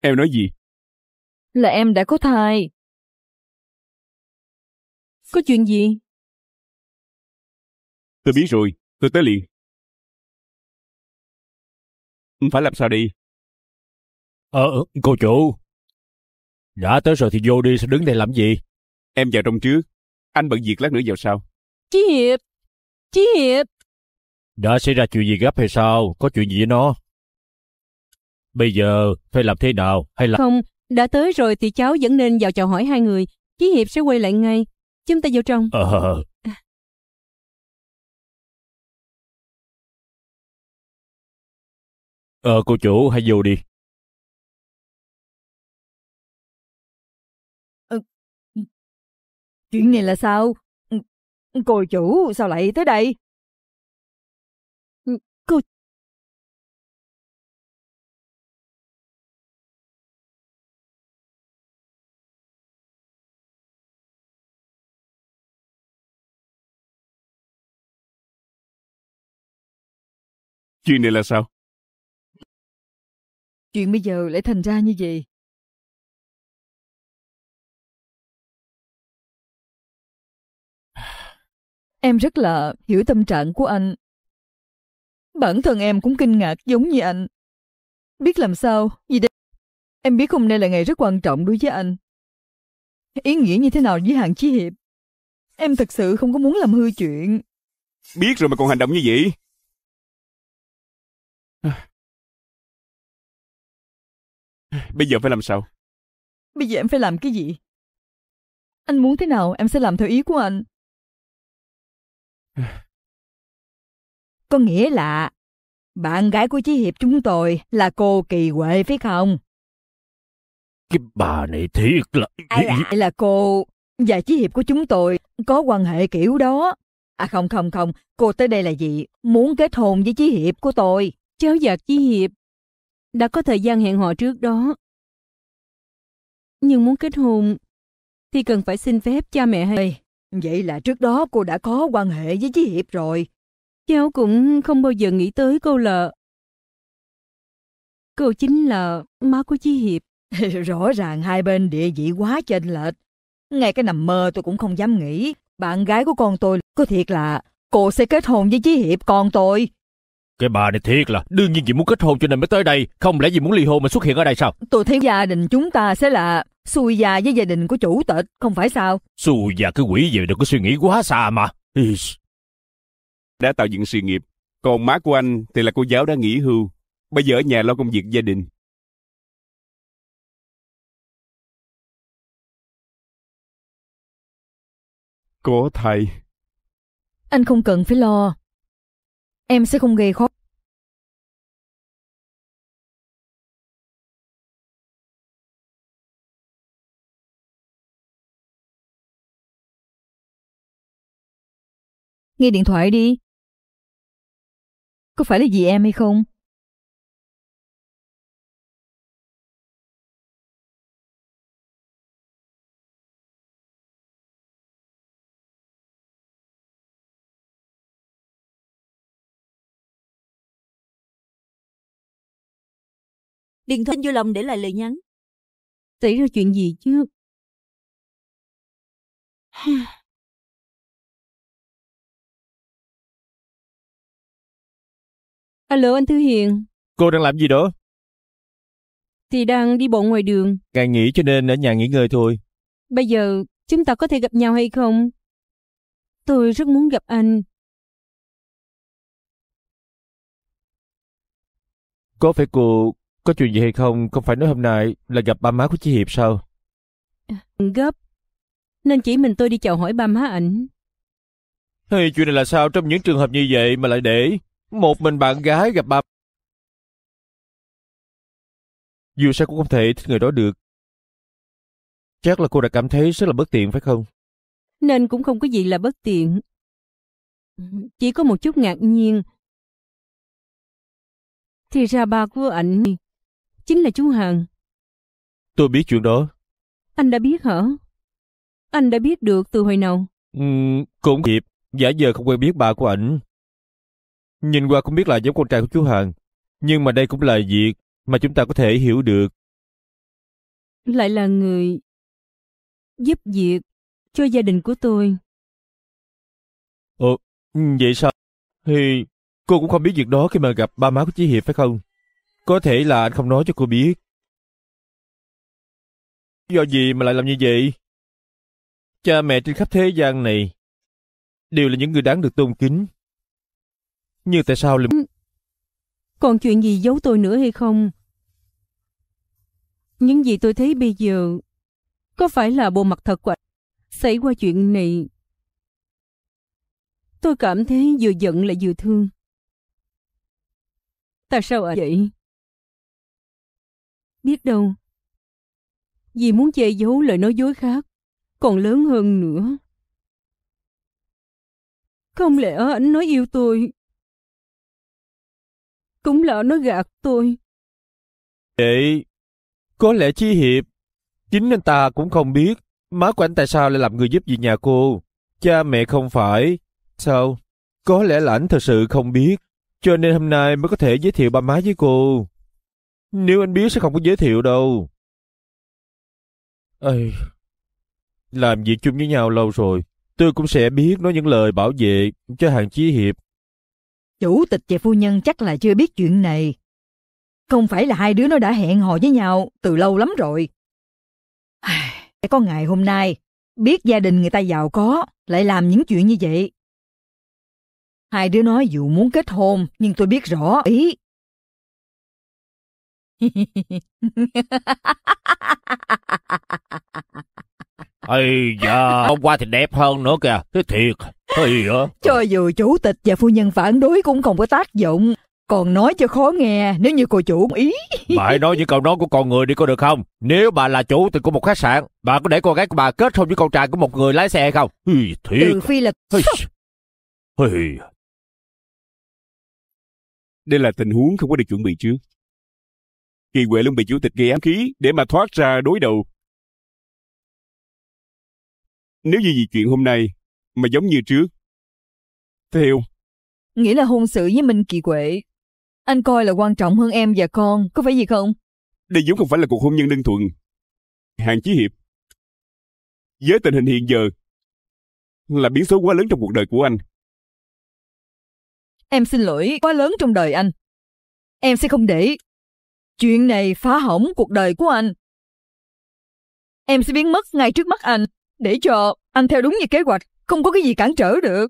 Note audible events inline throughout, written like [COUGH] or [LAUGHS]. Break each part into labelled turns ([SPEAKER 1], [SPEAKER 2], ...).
[SPEAKER 1] Em nói gì? Là em đã có thai. Có chuyện gì? Tôi biết rồi, tôi tới liền. Phải làm sao đi? Ờ, ờ,
[SPEAKER 2] cô chủ. Đã tới rồi thì vô đi, sao đứng đây làm gì? Em vào trong trước. Anh bận việc lát nữa vào sau.
[SPEAKER 1] Chí Hiệp! Chí Hiệp!
[SPEAKER 2] Đã xảy ra chuyện gì gấp hay sao? Có chuyện gì với nó? Bây giờ phải làm thế
[SPEAKER 1] nào hay là...
[SPEAKER 3] Không, đã tới rồi thì cháu vẫn nên vào chào hỏi hai người. Chí Hiệp sẽ quay lại ngay.
[SPEAKER 1] Chúng ta vào trong. Ờ... À. Ờ, cô chủ hãy vô đi. Ừ. chuyện này là sao? Ừ. Cô chủ sao lại tới đây? Chuyện này là sao? Chuyện bây giờ lại thành ra như vậy. Em rất là hiểu tâm trạng của anh. Bản thân em cũng kinh ngạc giống như anh. Biết làm sao, vì đây...
[SPEAKER 4] Em biết hôm nay là ngày rất quan trọng đối với anh. Ý nghĩa như thế nào với hàng chí hiệp?
[SPEAKER 1] Em thật sự không có muốn làm hư chuyện.
[SPEAKER 2] Biết rồi mà còn hành động như vậy.
[SPEAKER 1] Bây giờ phải làm sao? Bây giờ em phải làm cái gì? Anh muốn thế nào em sẽ làm theo ý của anh. [SIGHS] Có nghĩa
[SPEAKER 4] là bạn gái của Chí Hiệp chúng tôi là cô Kỳ Huệ phải không?
[SPEAKER 5] Cái bà này thiệt là... Ai lại
[SPEAKER 4] là cô và Chí Hiệp của chúng tôi có quan hệ kiểu đó. À không không không, cô tới đây là gì? Muốn kết hôn với Chí Hiệp của tôi. Cháu và Chí Hiệp đã có thời gian hẹn hò trước đó.
[SPEAKER 3] Nhưng muốn kết hôn thì cần phải xin phép cha mẹ hay. Vậy là trước đó cô đã có quan hệ với Chí Hiệp rồi. Cháu cũng không
[SPEAKER 4] bao giờ nghĩ tới cô là... Cô chính là má của Chí Hiệp. [LAUGHS] Rõ ràng hai bên địa vị quá chênh lệch. Ngay cái nằm mơ tôi cũng không dám nghĩ. Bạn gái của con tôi có thiệt là cô sẽ kết hôn với Chí Hiệp con tôi.
[SPEAKER 5] Cái bà này thiệt là đương nhiên vì muốn kết hôn cho nên mới tới đây Không lẽ vì muốn ly hôn mà xuất hiện ở đây sao
[SPEAKER 4] Tôi thấy gia đình chúng ta sẽ là Xui già với gia đình của chủ tịch Không phải sao
[SPEAKER 5] Xui già cái
[SPEAKER 2] quỷ gì đừng có suy nghĩ quá xa mà Ish. Đã tạo dựng sự nghiệp Còn má của anh thì là cô giáo đã nghỉ hưu Bây giờ ở nhà lo công việc gia đình
[SPEAKER 1] Có thầy Anh không cần phải lo Em sẽ không gây khó. Nghe điện thoại đi. Có phải là gì em hay không? điện thoại vui lòng để lại lời nhắn. Xảy ra chuyện gì chứ? [SIGHS] Alo anh Thư Hiền.
[SPEAKER 2] Cô đang làm gì đó?
[SPEAKER 1] Thì đang
[SPEAKER 3] đi bộ ngoài đường.
[SPEAKER 2] càng nghỉ cho nên ở nhà nghỉ ngơi thôi.
[SPEAKER 3] Bây giờ chúng ta có thể gặp nhau hay
[SPEAKER 1] không? Tôi rất muốn gặp anh.
[SPEAKER 2] Có phải cô có chuyện gì hay không? Không phải nói hôm nay là gặp ba má của chị Hiệp sao?
[SPEAKER 3] Gấp. Nên chỉ mình tôi đi chào hỏi ba má ảnh.
[SPEAKER 2] Hey, chuyện này là sao trong những trường hợp như vậy mà lại để một mình bạn gái gặp ba. dù sao cũng không thể thích người đó được chắc là cô đã cảm thấy rất là bất tiện phải không
[SPEAKER 3] nên cũng không có gì là bất tiện chỉ có một chút ngạc nhiên thì ra ba của ảnh chính là chú Hằng.
[SPEAKER 2] Tôi biết chuyện đó.
[SPEAKER 3] Anh đã biết hả? Anh đã biết được từ hồi nào?
[SPEAKER 2] Ừ, cũng kịp, giả giờ không quen biết bà của ảnh. Nhìn qua cũng biết là giống con trai của chú Hằng, nhưng mà đây cũng là việc mà chúng ta có thể hiểu được.
[SPEAKER 1] Lại là người giúp việc cho gia đình của tôi.
[SPEAKER 2] Ồ, ừ, vậy sao? Thì cô cũng không biết việc đó khi mà gặp ba má của chị Hiệp phải không? Có thể là anh không nói cho cô biết. Do gì mà lại làm như vậy? Cha mẹ trên khắp thế gian này đều là những người đáng được tôn kính. Nhưng tại sao lại... Ừ.
[SPEAKER 3] Còn chuyện gì giấu tôi nữa hay không? Những gì tôi thấy bây giờ có phải là bộ mặt thật của anh xảy qua chuyện
[SPEAKER 1] này? Tôi cảm thấy vừa giận lại vừa thương. Tại sao ạ vậy? biết đâu.
[SPEAKER 3] Vì muốn che giấu lời nói dối khác, còn lớn hơn nữa.
[SPEAKER 1] Không lẽ anh nói yêu tôi? Cũng là nó gạt tôi.
[SPEAKER 2] Để, có lẽ Chi Hiệp, chính anh ta cũng không biết má của anh tại sao lại làm người giúp việc nhà
[SPEAKER 5] cô. Cha mẹ không phải. Sao? Có lẽ là anh thật sự không biết,
[SPEAKER 2] cho nên hôm nay mới có thể giới thiệu ba má với cô. Nếu anh biết sẽ không có giới thiệu đâu. Ây... Làm việc chung với nhau lâu rồi, tôi cũng sẽ biết nói những lời bảo vệ cho hàng chí hiệp. Chủ tịch và
[SPEAKER 4] phu nhân chắc là chưa biết chuyện này. Không phải là hai đứa nó đã hẹn hò với nhau từ lâu lắm rồi. Sẽ có ngày hôm nay, biết gia đình người ta giàu có, lại làm những chuyện như vậy. Hai đứa nói dù muốn kết hôn, nhưng tôi biết rõ ý
[SPEAKER 2] Ây da, hôm qua thì đẹp
[SPEAKER 5] hơn nữa kìa, thế thiệt. Thì á.
[SPEAKER 4] Cho dù chủ tịch và phu nhân phản đối cũng không có tác dụng, còn nói cho khó nghe nếu như cô chủ ý.
[SPEAKER 5] Bà hãy nói những câu nói của con người đi có được không? Nếu bà là chủ tịch của một khách sạn, bà có để cô gái của bà kết hôn với con trai của một người lái xe hay không?
[SPEAKER 2] Ây, thiệt. Trừ phi là... Ây. Đây là tình huống không có được chuẩn bị trước. Kỳ Huệ luôn bị chủ tịch gây ám khí để mà thoát ra đối đầu. Nếu như vì chuyện hôm nay mà giống như trước, thế hiểu
[SPEAKER 1] Nghĩa là hôn sự với Minh Kỳ
[SPEAKER 4] Huệ, anh coi là quan trọng hơn em và con, có phải gì không?
[SPEAKER 2] Đây vốn không phải là cuộc hôn nhân đơn thuần. Hàng Chí Hiệp, với tình hình hiện giờ, là biến số quá lớn trong cuộc đời của anh.
[SPEAKER 1] Em xin lỗi quá
[SPEAKER 4] lớn trong đời anh. Em sẽ không để Chuyện này phá hỏng cuộc đời của anh. Em sẽ biến mất ngay trước mắt anh, để cho anh theo đúng như kế
[SPEAKER 1] hoạch, không có cái gì cản trở được.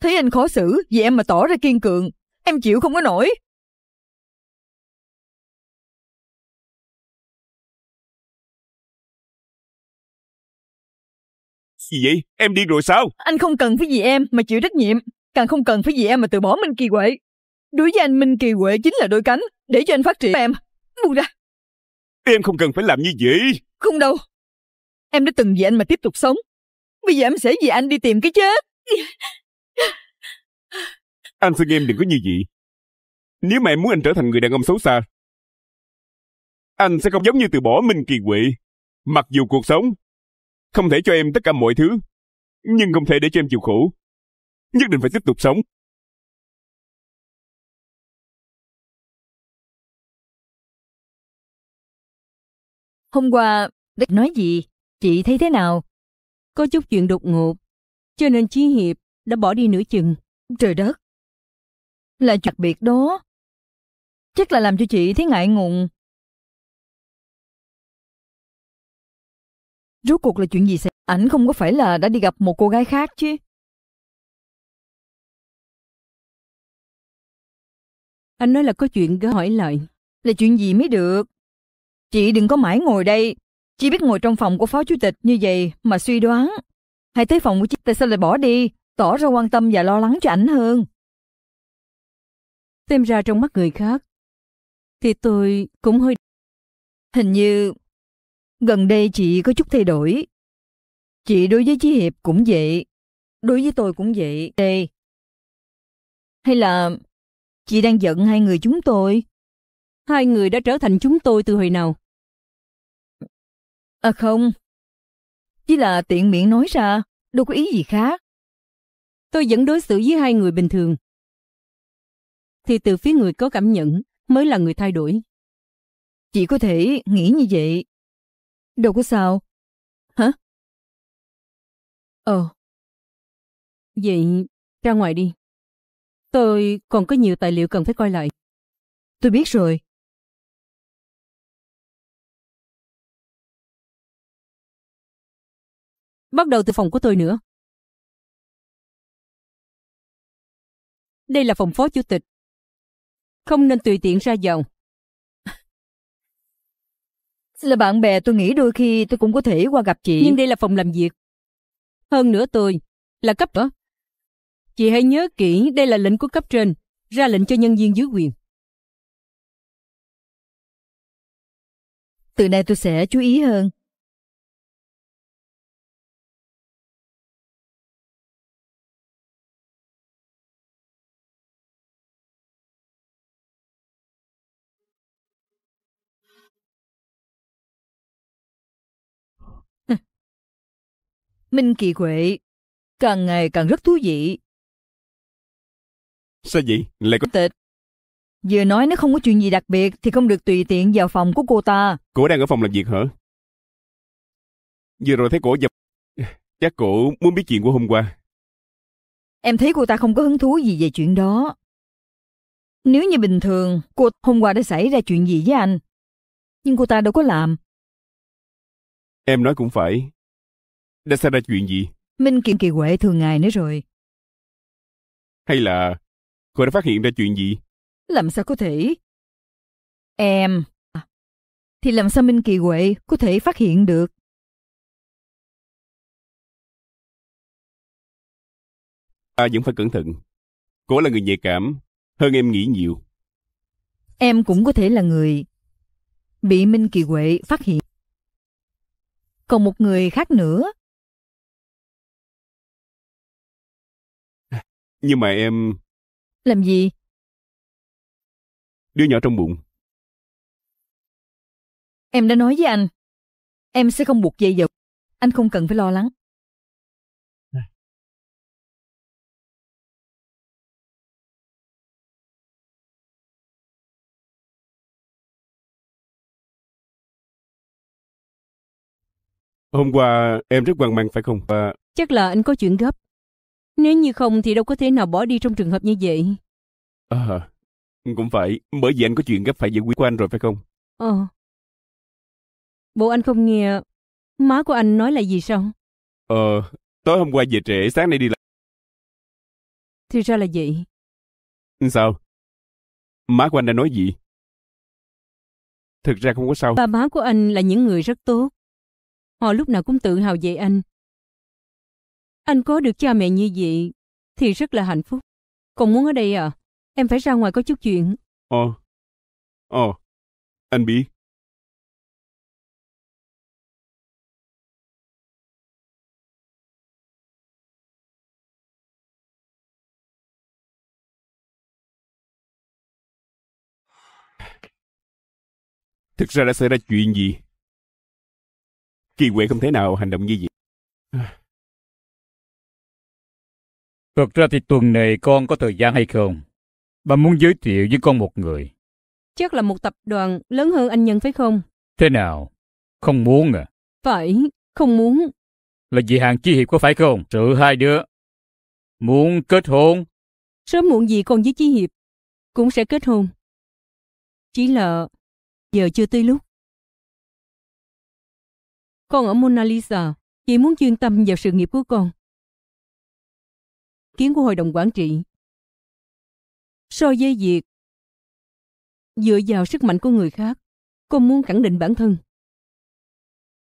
[SPEAKER 1] Thấy anh khó xử vì em mà tỏ ra kiên cường, em chịu không có nổi.
[SPEAKER 2] Gì vậy? Em đi rồi sao?
[SPEAKER 1] Anh không cần phải vì em mà chịu trách nhiệm, càng không cần phải vì em mà từ bỏ Minh
[SPEAKER 4] Kỳ Huệ. Đối với anh Minh Kỳ Huệ chính là đôi cánh, để cho anh phát triển em. Buông ra.
[SPEAKER 2] Em không cần phải làm như vậy.
[SPEAKER 4] Không đâu. Em đã từng vì anh mà tiếp tục sống. Bây giờ em sẽ vì anh đi tìm cái chết.
[SPEAKER 2] anh xin em đừng có như vậy. Nếu mà em muốn anh trở thành người đàn ông xấu xa, anh sẽ không giống như từ bỏ Minh Kỳ Huệ. Mặc dù cuộc sống không thể cho em tất cả mọi thứ, nhưng không thể để cho em chịu khổ. Nhất định phải tiếp tục sống.
[SPEAKER 1] Hôm qua, Đích nói gì? Chị thấy thế nào? Có chút chuyện đột ngột, cho nên Chí Hiệp đã bỏ đi nửa chừng. Trời đất! Là chuyện đặc biệt đó. Chắc là làm cho chị thấy ngại ngùng. Rốt cuộc là chuyện gì xảy? Ảnh không có phải là đã đi gặp một cô gái khác chứ? Anh nói là có chuyện cứ hỏi lại. Là chuyện gì mới được?
[SPEAKER 4] Chị đừng có mãi ngồi đây, chỉ biết ngồi trong phòng của phó chủ tịch như vậy mà suy đoán. Hãy tới phòng của chị, tại sao lại bỏ đi, tỏ ra quan tâm và lo lắng cho ảnh hơn.
[SPEAKER 1] Xem ra trong mắt người khác, thì tôi cũng hơi... Hình như gần đây chị có chút thay đổi. Chị đối với
[SPEAKER 4] Chí Hiệp cũng vậy, đối với tôi cũng vậy. Đây. Hay là chị đang giận hai người chúng tôi? Hai người đã trở thành chúng tôi từ hồi
[SPEAKER 1] nào? À không, chỉ là tiện miệng nói ra, đâu có ý gì khác. Tôi vẫn đối xử với hai người bình thường. Thì từ phía người có cảm nhận mới là người thay đổi. Chỉ có thể nghĩ như vậy. Đâu có sao. Hả? Ờ. Vậy ra ngoài đi. Tôi còn có nhiều tài liệu cần phải coi lại. Tôi biết rồi. Bắt đầu từ phòng của tôi nữa. Đây là phòng phó chủ tịch. Không nên tùy tiện ra vào.
[SPEAKER 3] Là bạn bè tôi nghĩ đôi khi tôi cũng có thể qua gặp chị. Nhưng đây là phòng làm việc.
[SPEAKER 1] Hơn nữa tôi là cấp đó. Chị hãy nhớ kỹ đây là lệnh của cấp trên, ra lệnh cho nhân viên dưới quyền. Từ nay tôi sẽ chú ý hơn. Minh Kỳ Huệ càng ngày càng rất thú vị.
[SPEAKER 2] Sao vậy? Lại có...
[SPEAKER 4] Tịch. Vừa nói nếu không có chuyện gì đặc biệt thì không được tùy tiện vào phòng của cô ta.
[SPEAKER 2] Cô đang ở phòng làm việc hả? Vừa rồi thấy cổ dập... [LAUGHS] Chắc cổ muốn biết chuyện của hôm qua.
[SPEAKER 4] Em thấy cô ta không có hứng thú gì về chuyện đó.
[SPEAKER 1] Nếu như bình thường, cô hôm qua đã xảy ra chuyện gì với anh? Nhưng cô ta đâu có làm.
[SPEAKER 2] Em nói cũng phải. Đã xảy ra chuyện gì?
[SPEAKER 1] Minh kiện kỳ quệ thường ngày nữa rồi.
[SPEAKER 2] Hay là cô đã
[SPEAKER 1] phát hiện ra chuyện gì? Làm sao có thể? Em... À, thì làm sao Minh kỳ quệ có thể phát hiện được?
[SPEAKER 2] Ta vẫn phải cẩn thận. Cô là người nhạy cảm, hơn em nghĩ nhiều.
[SPEAKER 1] Em cũng có thể là người bị Minh Kỳ Huệ phát hiện. Còn một người khác nữa Nhưng mà em... Làm gì? Đứa nhỏ trong bụng. Em đã nói với anh. Em sẽ không buộc dây dọc. Anh không cần phải lo lắng.
[SPEAKER 2] Hôm qua em rất hoang mang phải không? À...
[SPEAKER 3] Chắc là anh có chuyện gấp. Nếu như không thì đâu có thể nào bỏ đi trong trường hợp như vậy.
[SPEAKER 2] À, cũng phải, bởi vì anh có chuyện gấp phải giải quyết của anh rồi phải không?
[SPEAKER 3] Ờ.
[SPEAKER 1] Bộ anh không nghe má của anh nói là gì sao? Ờ, tối hôm qua về trễ, sáng nay đi làm. Thì ra là vậy.
[SPEAKER 2] Sao? Má của anh đã nói gì? Thực ra không có sao. Ba
[SPEAKER 3] má của anh là những người rất tốt. Họ lúc nào cũng tự hào về anh. Anh có được cha mẹ như vậy thì rất là hạnh phúc. Còn muốn ở đây à?
[SPEAKER 1] Em phải ra ngoài có chút chuyện. Ờ. Ờ. Anh biết. Thực ra đã xảy ra chuyện gì? Kỳ quệ không thể nào hành động như vậy.
[SPEAKER 6] Thật ra thì tuần này con có thời gian hay không? Bà muốn giới thiệu với con một người.
[SPEAKER 3] Chắc là một tập đoàn lớn hơn anh Nhân phải không?
[SPEAKER 6] Thế nào? Không muốn à?
[SPEAKER 3] Phải, không muốn.
[SPEAKER 6] Là vì hàng chi hiệp có phải không? Sự hai đứa. Muốn kết hôn?
[SPEAKER 3] Sớm muộn gì con với chi hiệp
[SPEAKER 1] cũng sẽ kết hôn. Chỉ là giờ chưa tới lúc. Con ở Mona Lisa, chỉ muốn chuyên tâm vào sự nghiệp của con kiến của Hội đồng Quản trị. So với việc dựa vào sức mạnh của người khác, con muốn khẳng định bản thân.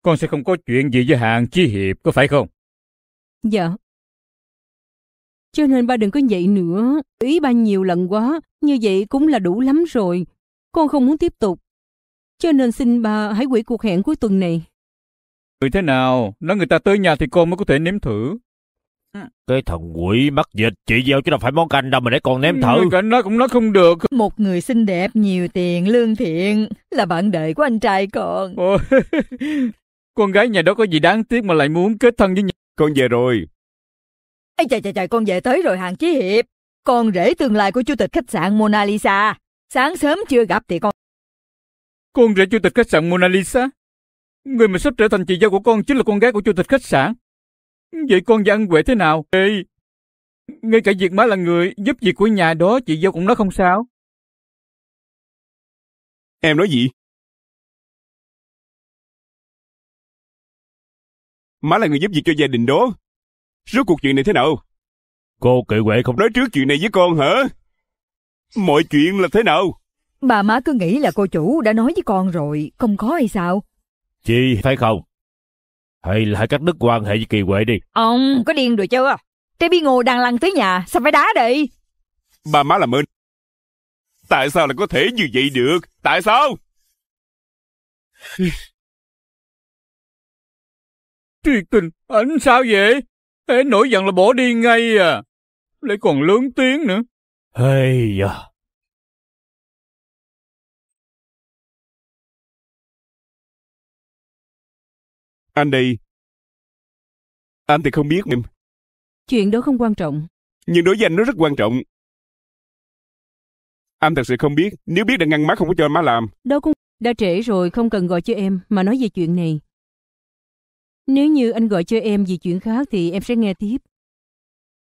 [SPEAKER 1] Con sẽ không có chuyện gì với hàng chi hiệp, có phải không?
[SPEAKER 3] Dạ. Cho nên ba đừng có vậy nữa, ý ba nhiều lần quá, như vậy cũng là đủ lắm rồi. Con không muốn tiếp tục. Cho nên xin ba hãy hủy cuộc hẹn cuối tuần này.
[SPEAKER 6] Ừ thế nào, nói người ta tới nhà thì con mới có thể nếm thử. Ừ. Cái thằng quỷ mắc dịch chị gieo chứ đâu phải món canh đâu mà để con ném ừ, thử.
[SPEAKER 5] Cảnh đó cũng nói không được.
[SPEAKER 4] Một người xinh đẹp, nhiều tiền, lương thiện là bạn đời của anh trai con.
[SPEAKER 6] [LAUGHS] con gái nhà đó có gì đáng tiếc mà lại muốn kết thân với nhà. Con về rồi.
[SPEAKER 4] Ây trời trời trời, con về tới rồi hàng chí hiệp. Con rể tương lai của chủ tịch khách sạn Mona Lisa. Sáng sớm chưa gặp thì con...
[SPEAKER 6] Con rể chủ tịch khách sạn Mona Lisa? Người mà sắp trở thành chị dâu của con chính là con gái của chủ tịch khách sạn. Vậy con và ăn Huệ thế nào? Ê, ngay cả việc má là người giúp việc của nhà đó chị
[SPEAKER 1] dâu cũng nói không sao. Em nói gì? Má là người giúp việc cho gia đình đó.
[SPEAKER 2] Rốt cuộc chuyện này thế nào? Cô kệ Huệ không nói trước chuyện này với con hả? Mọi chuyện là thế nào?
[SPEAKER 4] Bà má cứ nghĩ là cô chủ đã nói với con rồi, không có hay sao?
[SPEAKER 5] Chị, phải không? Hay là hãy cắt đứt quan hệ với kỳ huệ đi.
[SPEAKER 4] Ông có điên rồi chưa? Trái bí ngô đang lăn tới nhà, sao phải đá đi?
[SPEAKER 2] Ba má làm ơn. Tại sao lại có thể như vậy được? Tại sao? [LAUGHS]
[SPEAKER 1] Triệt tình, ảnh sao vậy? Thế nổi giận là bỏ đi ngay à. Lại còn lớn tiếng nữa. Hay da. Anh này... Anh thì không biết em. Chuyện đó không quan trọng.
[SPEAKER 2] Nhưng đối với anh nó rất quan trọng. Anh thật sự không biết. Nếu biết đã ngăn má không có cho má làm.
[SPEAKER 3] Đâu cũng đã trễ rồi không cần
[SPEAKER 1] gọi cho em mà nói về chuyện này. Nếu như anh gọi cho em vì chuyện khác thì em sẽ nghe tiếp.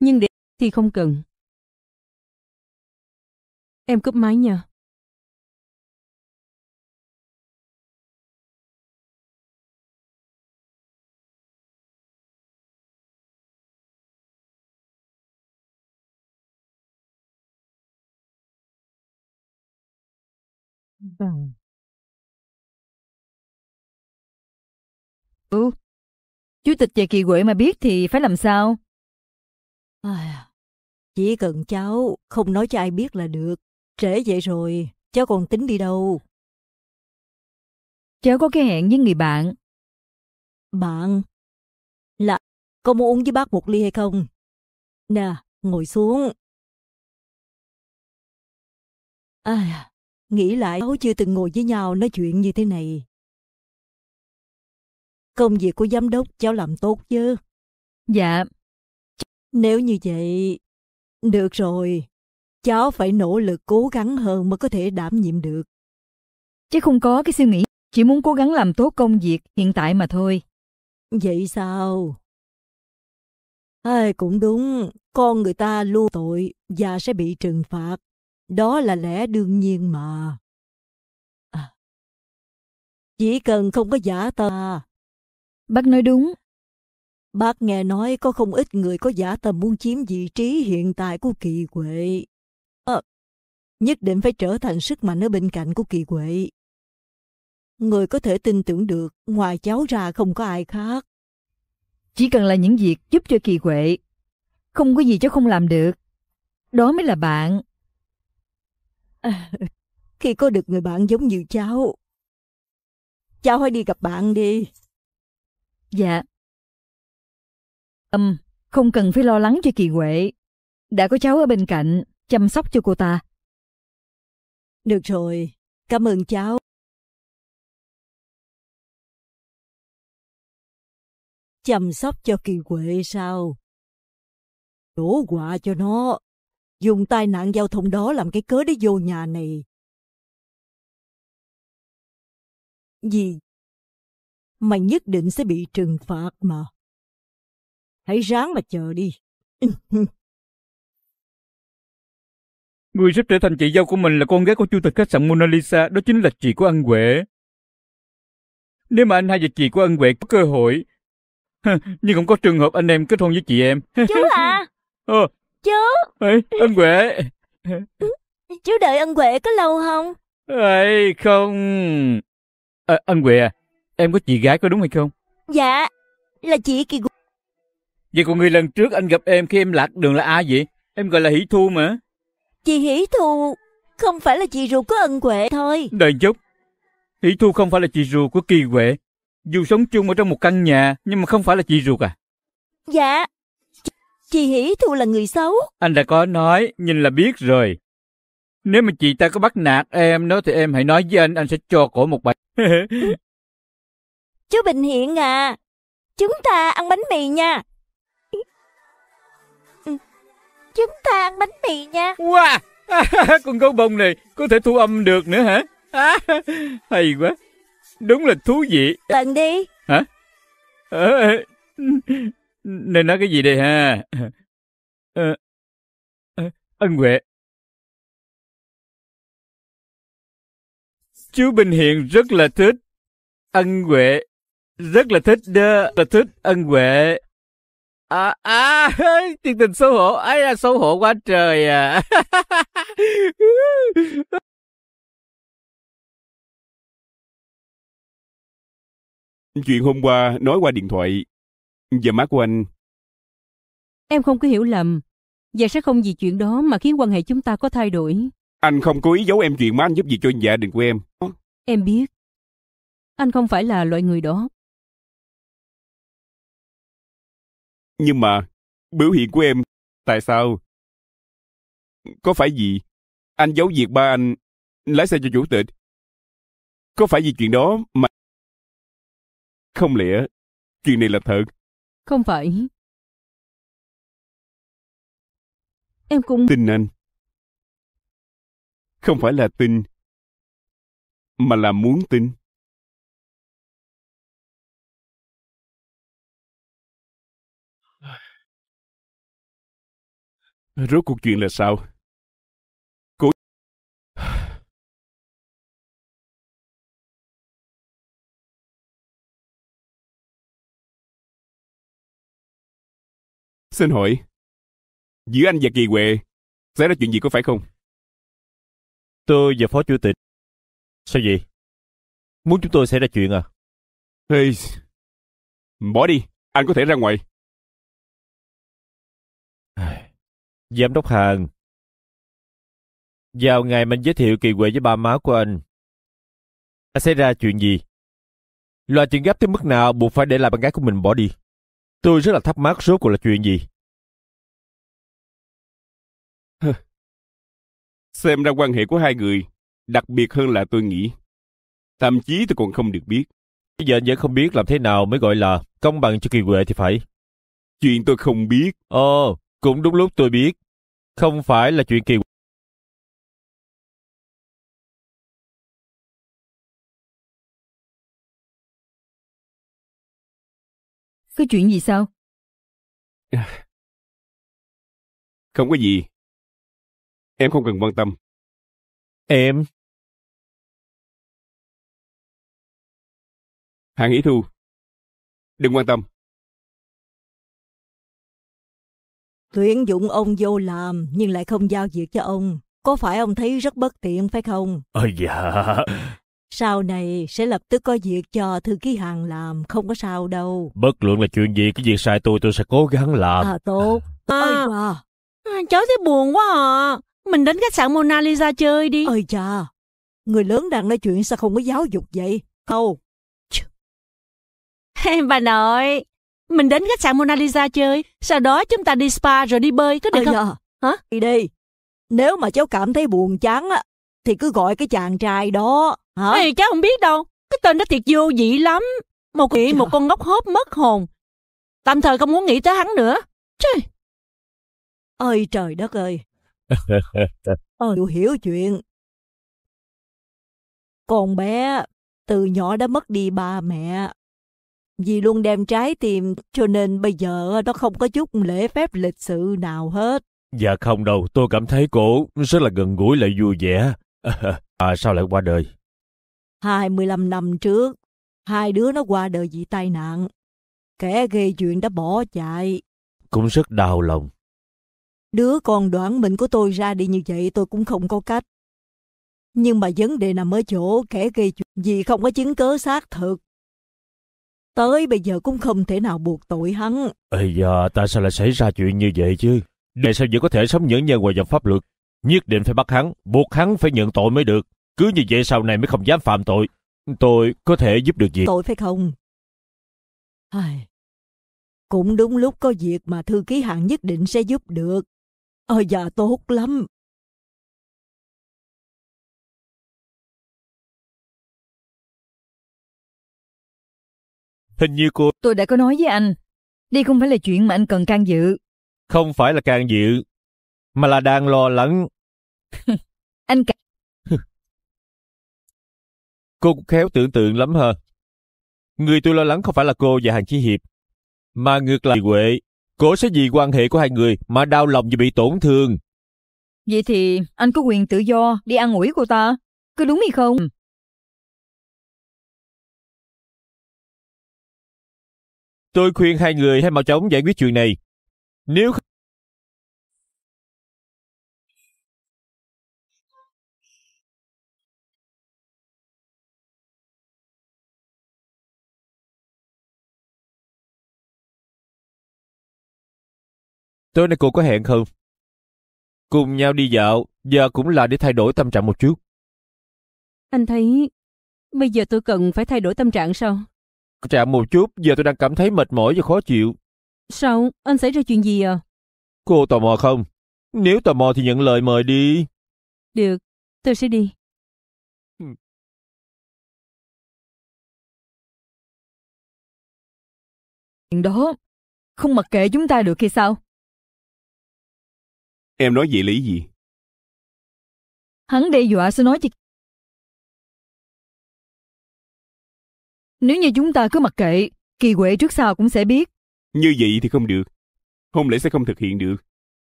[SPEAKER 1] Nhưng để thì không cần. Em cúp máy nha. Ừm. Vâng. Ừ, Chủ tịch về kỳ quệ mà biết thì phải làm sao? À, chỉ cần cháu không nói cho ai biết là được. Trễ vậy rồi, cháu còn tính đi đâu? Cháu có cái hẹn với người bạn. Bạn? Là có muốn uống với bác một ly hay không? Nè, ngồi xuống. À, Nghĩ lại cháu chưa từng ngồi với nhau nói chuyện như thế này. Công việc của giám đốc cháu làm tốt chứ? Dạ. Nếu như vậy, được rồi. Cháu phải
[SPEAKER 7] nỗ lực cố gắng hơn mới có thể đảm nhiệm được. Chứ không có cái suy nghĩ, chỉ muốn cố gắng làm tốt công việc hiện tại mà thôi. Vậy sao? À, cũng đúng, con người ta lưu tội và sẽ bị trừng phạt.
[SPEAKER 1] Đó là lẽ đương nhiên mà. À, chỉ cần không có giả ta. Bác nói đúng. Bác nghe nói
[SPEAKER 7] có không ít người có giả tầm muốn chiếm vị trí hiện tại của kỳ quệ. À, nhất định phải trở thành sức mạnh ở bên cạnh của kỳ quệ. Người
[SPEAKER 4] có thể tin tưởng được, ngoài cháu ra không có ai khác. Chỉ cần là những việc giúp cho kỳ quệ. Không có gì cháu không làm được. Đó mới là bạn khi có được người bạn giống như cháu. Cháu hãy đi gặp bạn đi. Dạ. Ừm, um, không cần phải lo lắng cho Kỳ Huệ. Đã có cháu ở bên cạnh, chăm sóc cho cô ta.
[SPEAKER 1] Được rồi, cảm ơn cháu. Chăm sóc cho Kỳ Huệ sao? Đổ quà cho nó dùng tai nạn giao thông đó làm cái cớ để vô nhà này. Gì? Mày nhất định sẽ bị trừng phạt mà. Hãy ráng mà chờ đi. [LAUGHS]
[SPEAKER 6] Người sắp trở thành chị dâu của mình là con gái của chủ tịch khách sạn Mona Lisa, đó chính là chị của Ân Huệ. Nếu mà anh hai và chị của Ân Huệ có cơ hội, [LAUGHS] nhưng không có trường hợp anh em kết hôn với chị em. chú à? [LAUGHS] Ờ, chú Ê, ân huệ
[SPEAKER 7] chú đợi ân huệ có lâu không
[SPEAKER 6] Ê, không à, ân huệ à em có chị gái có đúng hay không
[SPEAKER 7] dạ là chị kỳ
[SPEAKER 6] vậy còn người lần trước anh gặp em khi em lạc đường là ai vậy em gọi là hỷ thu mà chị hỷ
[SPEAKER 7] thu không phải là chị ruột của ân huệ thôi
[SPEAKER 6] đợi chút hỷ thu không phải là chị ruột của kỳ huệ dù sống chung ở trong một căn nhà nhưng mà không phải là chị ruột à
[SPEAKER 7] dạ Chị Hỷ Thu là người xấu.
[SPEAKER 6] Anh đã có nói, nhìn là biết rồi. Nếu mà chị ta có bắt nạt em nó thì em hãy nói với anh, anh sẽ cho cổ một bài. Chú Bình Hiện à, chúng ta ăn bánh mì nha. Ừ. Chúng ta ăn bánh mì nha. Wow, [LAUGHS] con gấu bông này có thể thu âm được nữa hả? À, [LAUGHS] hay quá, đúng là thú vị. Tần đi. Hả? À, nên nói cái gì đây ha? À, ờ, ân ờ, Huệ.
[SPEAKER 1] Chú Bình Hiện rất là thích.
[SPEAKER 6] Ân Huệ. Rất là thích đó. Là thích ân Huệ. À, à, tiên tình xấu hổ. ấy là xấu hổ quá trời à.
[SPEAKER 2] Chuyện hôm qua nói qua điện thoại và má của anh...
[SPEAKER 3] Em không cứ hiểu lầm. Và sẽ không vì chuyện đó mà khiến quan hệ chúng ta có thay đổi.
[SPEAKER 2] Anh không cố ý giấu em chuyện má anh giúp gì cho gia dạ đình của em.
[SPEAKER 1] Em biết. Anh không phải là loại người đó. Nhưng
[SPEAKER 2] mà, biểu hiện của em, tại sao? Có phải gì? Anh giấu việc ba anh lái xe cho chủ tịch. Có phải vì chuyện đó mà...
[SPEAKER 1] Không lẽ, chuyện này là thật? Không phải. Em cũng... Tin anh. Không phải là tin, mà là muốn tin. Rốt cuộc chuyện là sao? Xin hỏi, giữa anh và Kỳ Huệ xảy ra chuyện gì có phải không? Tôi và Phó Chủ tịch. Sao vậy? Muốn chúng tôi xảy ra chuyện à? Hey, bỏ đi, anh có thể ra ngoài. Giám đốc Hàng,
[SPEAKER 2] vào ngày mình giới thiệu Kỳ Huệ với ba má của anh, đã xảy ra chuyện gì? Loa chuyện gấp tới mức nào buộc phải để lại bạn gái của mình bỏ đi? Tôi rất là thắc mắc số cuộc là chuyện gì. Xem ra quan hệ của hai người đặc biệt hơn là tôi nghĩ. Thậm chí tôi còn không được biết. Bây giờ anh vẫn không biết làm thế nào mới gọi là công bằng cho kỳ huệ thì phải. Chuyện tôi không biết. Ồ, cũng đúng lúc tôi biết. Không phải là chuyện kỳ
[SPEAKER 1] Có chuyện gì sao? [LAUGHS] Không có gì. Em không cần quan tâm. Em... hà Nghĩ Thu, đừng quan tâm. Tuyển dụng ông vô làm nhưng lại không giao việc cho ông. Có
[SPEAKER 7] phải ông thấy rất bất tiện phải không? Ờ dạ, sau này sẽ lập tức có việc cho thư ký hàng làm, không có sao đâu.
[SPEAKER 5] Bất luận là chuyện gì, cái việc sai tôi tôi sẽ cố gắng
[SPEAKER 2] làm. À
[SPEAKER 7] tốt. À, à. à, cháu thấy buồn quá à. Mình đến khách sạn Mona Lisa chơi đi. Ôi chà, người lớn đang nói chuyện sao không có giáo dục vậy? câu Bà nội, mình đến khách sạn Mona Lisa chơi, sau đó chúng ta đi spa rồi đi bơi, có được Ôi không? Dạ. Hả? Đi đi. Nếu mà cháu cảm thấy buồn chán á, thì cứ gọi cái chàng trai đó Hả? Ê, cháu không biết đâu. Cái tên đó thiệt vô vị lắm. Một chuyện một con ngốc hốp mất hồn. Tạm thời không muốn nghĩ tới hắn nữa.
[SPEAKER 1] Trời. Ơi trời đất ơi. ờ, [LAUGHS] hiểu chuyện. Con bé từ nhỏ đã mất
[SPEAKER 7] đi ba mẹ. Vì luôn đem trái tim cho nên bây giờ nó không có chút lễ phép lịch sự nào hết.
[SPEAKER 5] Dạ không đâu, tôi cảm thấy cổ rất là gần gũi lại vui vẻ. [LAUGHS] À, sao lại qua đời?
[SPEAKER 7] 25 năm trước, hai đứa nó qua đời vì tai nạn. Kẻ gây chuyện đã bỏ chạy.
[SPEAKER 5] Cũng rất đau lòng.
[SPEAKER 7] Đứa con đoán mình của tôi ra đi như vậy tôi cũng không có cách. Nhưng mà vấn đề nằm ở chỗ kẻ gây chuyện vì không có chứng cớ xác thực. Tới bây giờ cũng không thể nào buộc tội hắn.
[SPEAKER 5] Ây da, tại sao lại xảy ra chuyện như vậy chứ? Để sao vẫn có thể sống nhẫn nhơ ngoài dòng pháp luật? Nhất định phải bắt hắn, buộc hắn phải nhận tội mới được. Cứ như vậy sau này mới không dám phạm tội. Tôi có thể giúp
[SPEAKER 1] được gì? Tội
[SPEAKER 7] phải không? Ai... Cũng đúng lúc có việc
[SPEAKER 1] mà thư ký hạng nhất định sẽ giúp được. Ôi ờ, dạ tốt lắm. Hình như cô... Tôi đã có nói với anh. Đây không phải là chuyện mà anh cần
[SPEAKER 4] can dự.
[SPEAKER 2] Không phải là can dự, mà là đang lo lắng. [LAUGHS] anh cả... Cô cũng khéo tưởng tượng lắm hả? Người tôi lo lắng không phải là cô và Hàng Chi Hiệp, mà ngược lại Huệ. Cô sẽ vì quan hệ của hai người mà đau lòng và bị tổn thương.
[SPEAKER 4] Vậy thì anh có quyền tự
[SPEAKER 1] do đi ăn ủi cô ta, cứ đúng hay không? Tôi khuyên hai người hãy mau chóng giải quyết chuyện này. Nếu
[SPEAKER 2] Tối nay cô có hẹn không? Cùng nhau đi dạo, giờ cũng là để thay đổi tâm trạng một chút.
[SPEAKER 3] Anh thấy, bây giờ tôi cần phải thay đổi tâm trạng sao?
[SPEAKER 2] Trạng một chút, giờ tôi đang cảm thấy mệt mỏi và khó chịu.
[SPEAKER 3] Sao? Anh xảy
[SPEAKER 1] ra chuyện gì à?
[SPEAKER 2] Cô tò mò không? Nếu tò mò thì nhận lời mời đi.
[SPEAKER 1] Được, tôi sẽ đi. Ừ. Chuyện đó, không mặc kệ chúng ta được hay sao? Em nói vậy lý gì? Hắn đe dọa sẽ nói chứ. Nếu như chúng ta cứ mặc kệ, kỳ quệ trước sau cũng sẽ biết.
[SPEAKER 2] Như vậy thì không được. Hôn lễ sẽ không thực hiện được.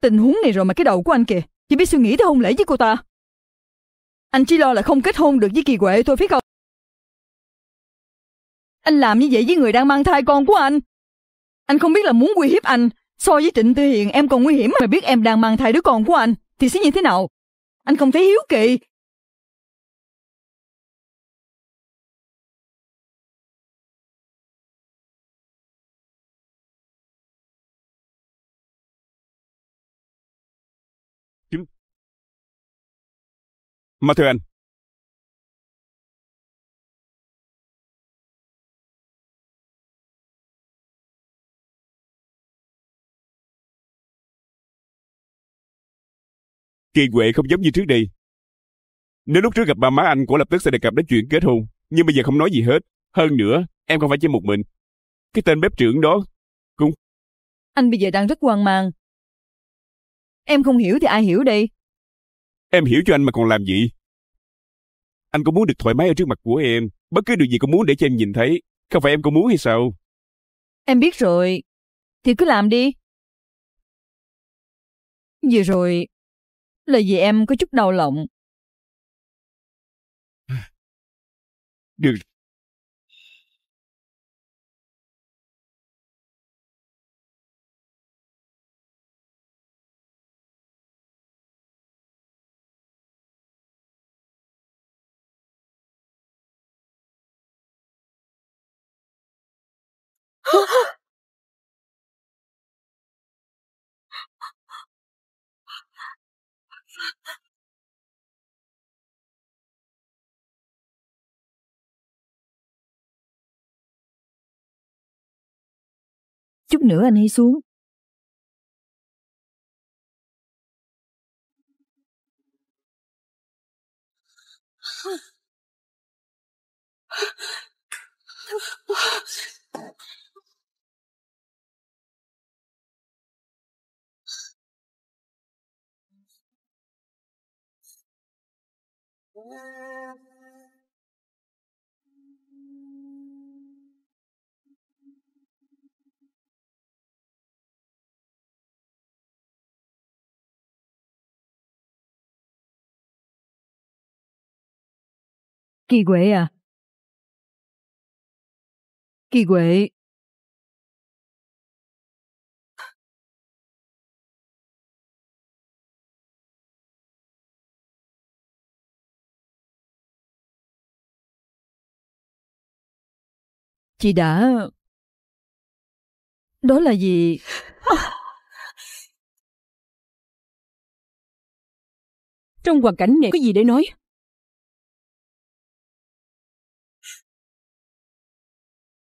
[SPEAKER 4] Tình huống này rồi mà cái đầu của anh kìa, chỉ biết suy nghĩ tới hôn lễ với cô ta.
[SPEAKER 1] Anh chỉ lo là không kết hôn được với kỳ quệ thôi phải không? Anh làm như vậy với người đang mang thai con của anh. Anh không biết là muốn uy hiếp anh So với Trịnh Tư Hiền em còn nguy hiểm mà biết em đang mang thai đứa con của anh thì sẽ như thế nào? Anh không thấy hiếu kỳ. Mà thưa anh, Kỳ quệ không giống như trước đây.
[SPEAKER 2] Nếu lúc trước gặp ba má anh của lập tức sẽ đề cập đến chuyện kết hôn, nhưng bây giờ không nói gì hết. Hơn nữa, em không phải chỉ một mình. Cái tên bếp trưởng đó cũng...
[SPEAKER 4] Anh bây giờ đang rất hoang mang. Em không hiểu thì ai hiểu đây?
[SPEAKER 2] Em hiểu cho anh mà còn làm gì? Anh có muốn được thoải mái ở trước mặt của em. Bất cứ điều gì cũng muốn để cho em nhìn thấy. Không phải em cũng muốn hay sao?
[SPEAKER 1] Em biết rồi. Thì cứ làm đi. Vừa rồi, là vì em có chút đau lòng. Được. Ha [LAUGHS] Chút nữa anh hãy xuống. Yeah. Kỳ Quệ à? Kỳ Quệ. Chị đã... Đó là gì? [LAUGHS] Trong hoàn cảnh này có gì để nói?